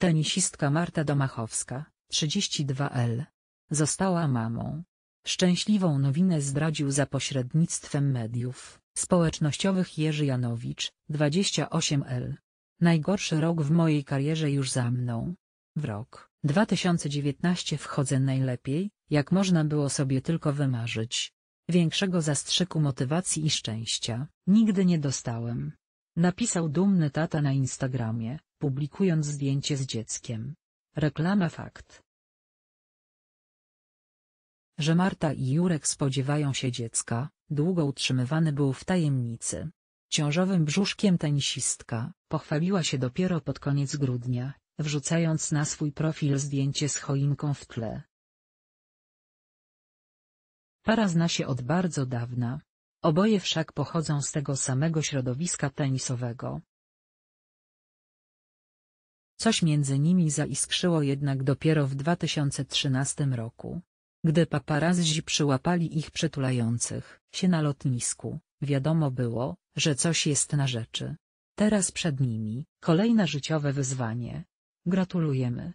Tenisistka Marta Domachowska, 32L. Została mamą. Szczęśliwą nowinę zdradził za pośrednictwem mediów społecznościowych Jerzy Janowicz, 28L. Najgorszy rok w mojej karierze już za mną. W rok 2019 wchodzę najlepiej, jak można było sobie tylko wymarzyć. Większego zastrzyku motywacji i szczęścia nigdy nie dostałem. Napisał dumny tata na Instagramie publikując zdjęcie z dzieckiem. Reklama fakt. Że Marta i Jurek spodziewają się dziecka, długo utrzymywany był w tajemnicy. Ciążowym brzuszkiem tenisistka pochwaliła się dopiero pod koniec grudnia, wrzucając na swój profil zdjęcie z choinką w tle. Para zna się od bardzo dawna. Oboje wszak pochodzą z tego samego środowiska tenisowego. Coś między nimi zaiskrzyło jednak dopiero w 2013 roku. Gdy paparazzi przyłapali ich przytulających się na lotnisku, wiadomo było, że coś jest na rzeczy. Teraz przed nimi kolejne życiowe wyzwanie. Gratulujemy.